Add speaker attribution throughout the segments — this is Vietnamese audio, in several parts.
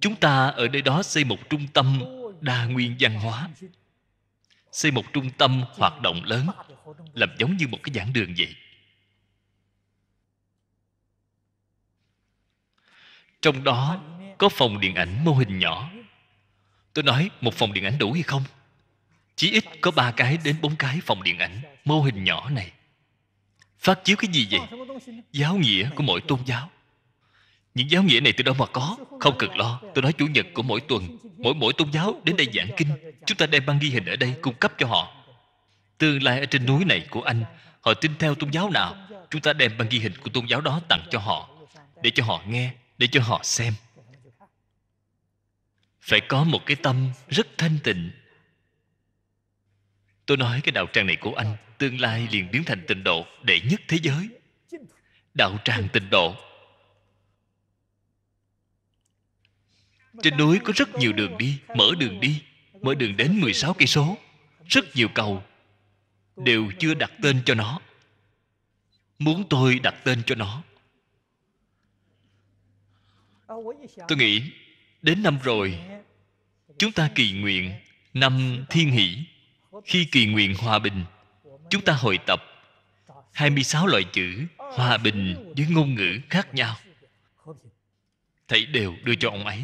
Speaker 1: chúng ta ở nơi đó xây một trung tâm đa nguyên văn hóa xây một trung tâm hoạt động lớn làm giống như một cái giảng đường vậy trong đó có phòng điện ảnh mô hình nhỏ tôi nói một phòng điện ảnh đủ hay không chỉ ít có ba cái đến bốn cái phòng điện ảnh mô hình nhỏ này phát chiếu cái gì vậy giáo nghĩa của mỗi tôn giáo những giáo nghĩa này từ đâu mà có Không cần lo Tôi nói chủ nhật của mỗi tuần Mỗi mỗi tôn giáo đến đây giảng kinh Chúng ta đem băng ghi hình ở đây cung cấp cho họ Tương lai ở trên núi này của anh Họ tin theo tôn giáo nào Chúng ta đem băng ghi hình của tôn giáo đó tặng cho họ Để cho họ nghe Để cho họ xem Phải có một cái tâm rất thanh tịnh Tôi nói cái đạo tràng này của anh Tương lai liền biến thành tịnh độ Đệ nhất thế giới Đạo tràng tịnh độ Trên núi có rất nhiều đường đi Mở đường đi Mở đường đến 16 cây số Rất nhiều cầu Đều chưa đặt tên cho nó Muốn tôi đặt tên cho nó Tôi nghĩ Đến năm rồi Chúng ta kỳ nguyện Năm thiên hỷ Khi kỳ nguyện hòa bình Chúng ta hội tập 26 loại chữ Hòa bình với ngôn ngữ khác nhau Thầy đều đưa cho ông ấy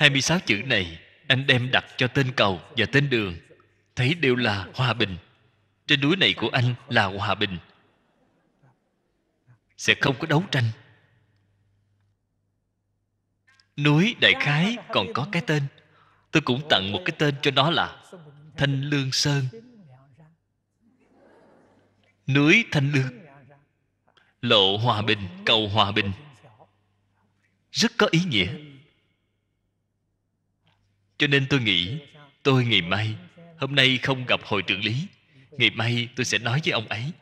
Speaker 1: 26 chữ này anh đem đặt cho tên cầu và tên đường thấy đều là hòa bình trên núi này của anh là hòa bình sẽ không có đấu tranh núi đại khái còn có cái tên tôi cũng tặng một cái tên cho nó là thanh lương sơn núi thanh lương lộ hòa bình cầu hòa bình rất có ý nghĩa cho nên tôi nghĩ tôi ngày mai hôm nay không gặp hội trưởng lý ngày mai tôi sẽ nói với ông ấy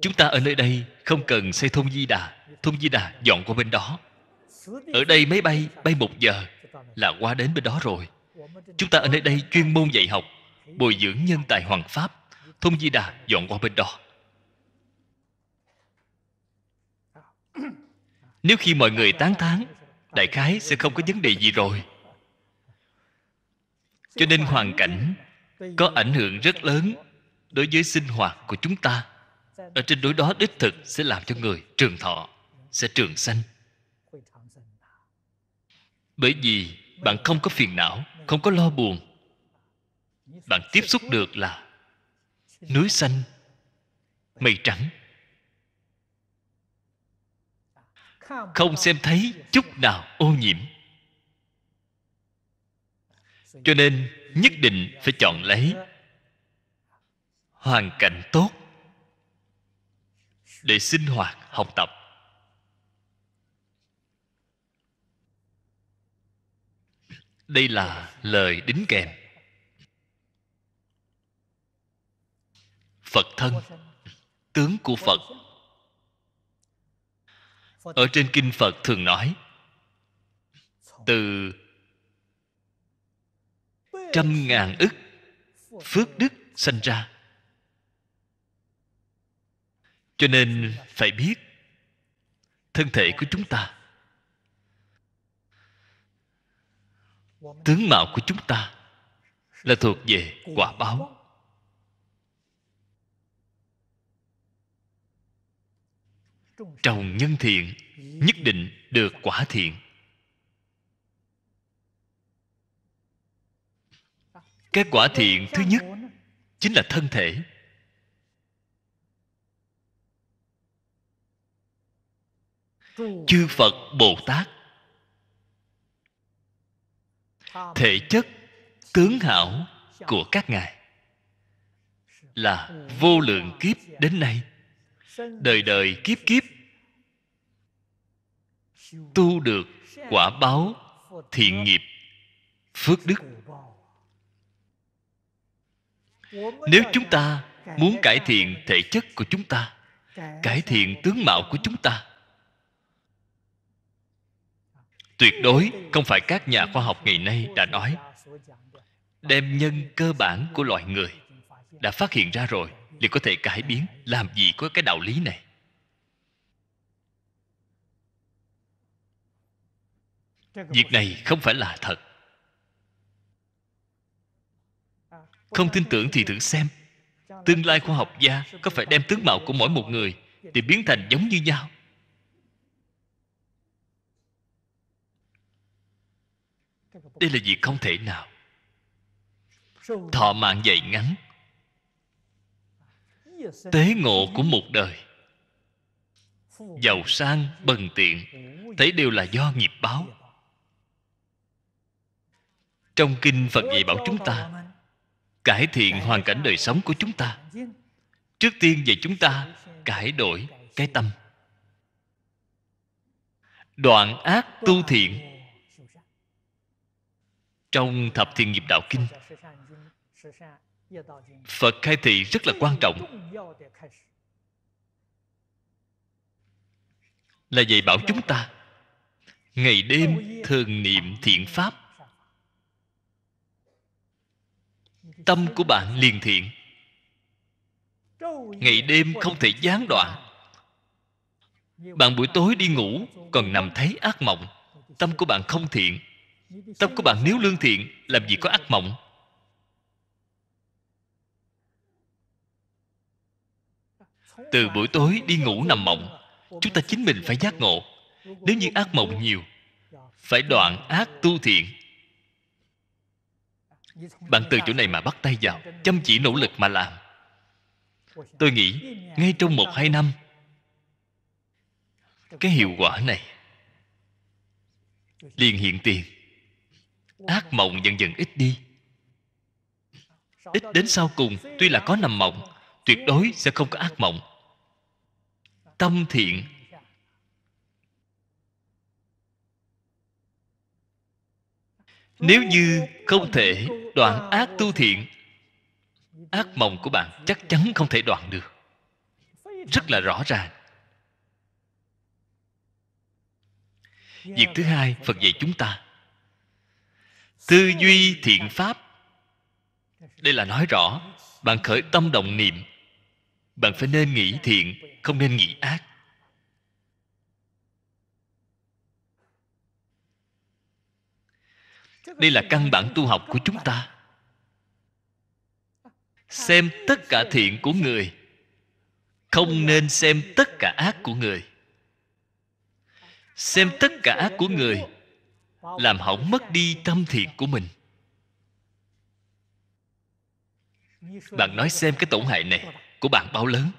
Speaker 1: chúng ta ở nơi đây không cần xây thôn di đà thôn di đà dọn qua bên đó ở đây máy bay bay một giờ là qua đến bên đó rồi chúng ta ở nơi đây chuyên môn dạy học bồi dưỡng nhân tài hoàng pháp thôn di đà dọn qua bên đó nếu khi mọi người tán thán đại khái sẽ không có vấn đề gì rồi cho nên hoàn cảnh có ảnh hưởng rất lớn đối với sinh hoạt của chúng ta ở trên đối đó đích thực sẽ làm cho người trường thọ sẽ trường sanh bởi vì bạn không có phiền não không có lo buồn bạn tiếp xúc được là núi xanh mây trắng không xem thấy chút nào ô nhiễm cho nên nhất định phải chọn lấy hoàn cảnh tốt để sinh hoạt học tập đây là lời đính kèm phật thân tướng của phật ở trên kinh phật thường nói từ trăm ngàn ức phước đức sanh ra cho nên phải biết thân thể của chúng ta tướng mạo của chúng ta là thuộc về quả báo trồng nhân thiện nhất định được quả thiện kết quả thiện thứ nhất chính là thân thể chư phật bồ tát thể chất tướng hảo của các ngài là vô lượng kiếp đến nay đời đời kiếp kiếp tu được quả báo thiện nghiệp phước đức nếu chúng ta muốn cải thiện thể chất của chúng ta cải thiện tướng mạo của chúng ta tuyệt đối không phải các nhà khoa học ngày nay đã nói đem nhân cơ bản của loài người đã phát hiện ra rồi liền có thể cải biến làm gì có cái đạo lý này việc này không phải là thật không tin tưởng thì thử xem tương lai khoa học gia có phải đem tướng mạo của mỗi một người để biến thành giống như nhau đây là việc không thể nào thọ mạng dày ngắn tế ngộ của một đời giàu sang bần tiện thấy đều là do nghiệp báo trong kinh phật dạy bảo chúng ta cải thiện hoàn cảnh đời sống của chúng ta trước tiên về chúng ta cải đổi cái tâm đoạn ác tu thiện trong thập thiện nghiệp đạo kinh phật khai thị rất là quan trọng là dạy bảo chúng ta ngày đêm thường niệm thiện pháp tâm của bạn liền thiện ngày đêm không thể gián đoạn bạn buổi tối đi ngủ còn nằm thấy ác mộng tâm của bạn không thiện tâm của bạn nếu lương thiện làm gì có ác mộng từ buổi tối đi ngủ nằm mộng chúng ta chính mình phải giác ngộ nếu như ác mộng nhiều phải đoạn ác tu thiện bạn từ chỗ này mà bắt tay vào chăm chỉ nỗ lực mà làm tôi nghĩ ngay trong một hai năm cái hiệu quả này liền hiện tiền ác mộng dần dần ít đi ít đến sau cùng tuy là có nằm mộng tuyệt đối sẽ không có ác mộng tâm thiện nếu như không thể đoạn ác tu thiện ác mộng của bạn chắc chắn không thể đoạn được rất là rõ ràng việc thứ hai phật dạy chúng ta tư duy thiện pháp đây là nói rõ bạn khởi tâm động niệm bạn phải nên nghĩ thiện không nên nghĩ ác đây là căn bản tu học của chúng ta xem tất cả thiện của người không nên xem tất cả ác của người xem tất cả ác của người làm hỏng mất đi tâm thiện của mình bạn nói xem cái tổn hại này của bạn bao lớn